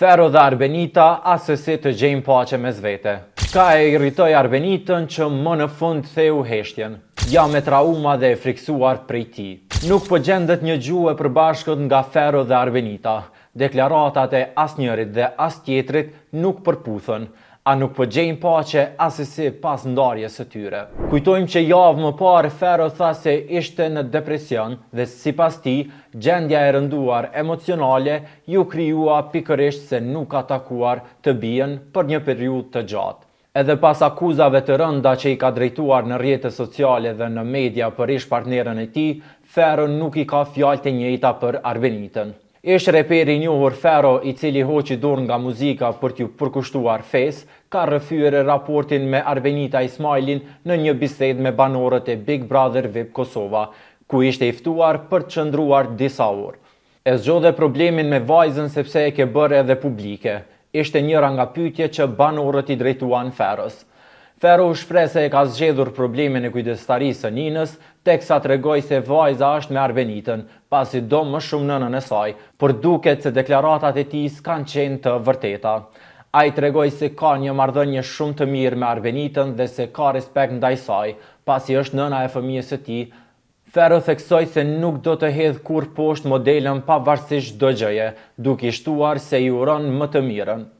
Ferro dhe Arbenita asësi të gjejmë pache me zvete. Ka e irritoj Arbenitën që më në fund the heshtjen. Ja me trauma dhe e friksuar prej ti. Nuk po gjendet një gjuë përbashkët nga Ferro dhe Arbenita. e as njërit dhe as tjetrit nuk përputhën a nuk po gjejnë pace asisi pas ndarjes së tyre. Kujtojmë që javë më parë Ferro tha se ishte në depresion dhe si pas ti, gjendja e rënduar emocionale ju kryua pikërisht se nuk atakuar të bijen për një periud të gjatë. Edhe pas akuzave të rënda që i ka drejtuar në rjetë sociale dhe në media për ish partnerën e ti, Ferro nuk i ka fjallë të njëta për Arbenitën. Ish reperi njohur Fero, i cili hoqi dorë nga muzika për t'ju përkushtuar fes, ka rëfyre raportin me Arbenita Ismailin në një bised me banorët e Big Brother VIP Kosova, ku ishte iftuar për të qëndruar disa orë. E zgjodhe problemin me vajzën sepse e ke bërë edhe publike. Ishte njëra nga pytje që banorët i drejtuan Ferës. Ferro shpre se e ka zgjedhur problemin e kujdestarisë së ninës, teksa tregoi se vajza është me Arbenitën, pasi do më shumë nënën e saj, por duket se deklaratat e tij s'kan qenë të vërteta. Ai tregoi se ka një marrëdhënie shumë të mirë me Arbenitën dhe se ka respekt ndaj saj, pasi është nëna e fëmijës së tij. Ferro theksoj se nuk do të hedh kur poshtë modelën pa varsisht do gjëje, duke shtuar se i uron më të mirën.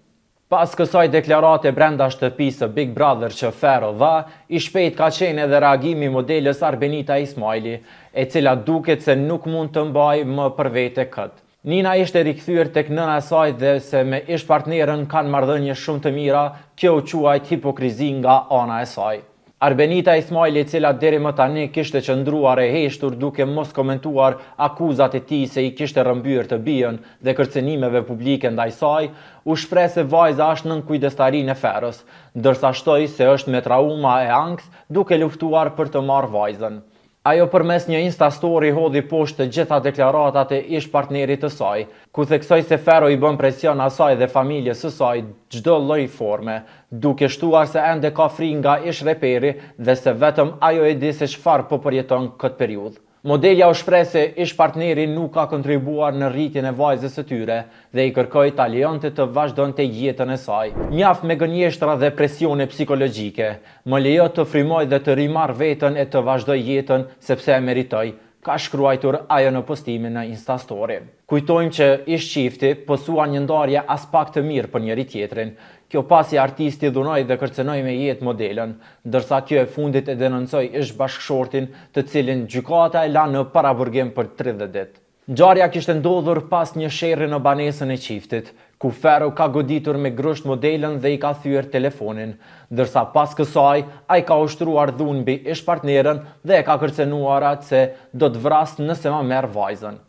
Pas kësaj deklarate brenda shtëpisë Big Brother që Ferro dha, i shpejt ka qenë edhe reagimi modeles Arbenita Ismaili, e cila duket se nuk mund të mbaj më për vete këtë. Nina ishte rikthyer tek nëna e saj dhe se me ish partnerën kanë marrëdhënie shumë të mira, kjo u quajt hipokrizi nga ana e saj. Arbenita Ismaili, cila deri më tani kishte qëndruar e heshtur duke mos komentuar akuzat e tij se i kishte rrëmbyer të bijën dhe kërcënimeve publike ndaj saj, u shpreh se vajza është nën kujdestarinë e Ferës, ndërsa shtoi se është me trauma e ankth duke luftuar për të marrë vajzën. Ajo përmes një Insta story hodhi poshtë të gjitha deklaratat e ish partnerit të saj, ku theksoi se Ferro i bën presion asaj dhe familjes së saj çdo lloj forme, duke shtuar se ende ka frikë nga ish reperi dhe se vetëm ajo e di se çfarë po përjeton këtë periudhë. Modelja u shpre se ish partneri nuk ka kontribuar në rritjen e vajzës e tyre dhe i kërkoj talionte të vazhdojnë të jetën e saj. Mjaf me gënjeshtra dhe presione psikologjike, më lejo të frimoj dhe të rimar vetën e të vazhdoj jetën sepse e meritoj, ka shkruajtur ajo në postimin në Insta Story. Kujtojmë që ish qifti pësua një ndarje as pak të mirë për njëri tjetrin, kjo pasi artisti dhunoj dhe kërcenoj me jetë modelen, ndërsa kjo e fundit e denoncoj ish bashkëshortin të cilin gjykata e la në paraburgim për 30 ditë. Gjarja kishtë ndodhur pas një shere në banesën e qiftit, ku Ferro ka goditur me grësht modelen dhe i ka thyër telefonin, dërsa pas kësaj, a i ka ushtruar dhunbi ish partneren dhe e ka kërcenuar atë se do të vrasë nëse ma merë vajzën.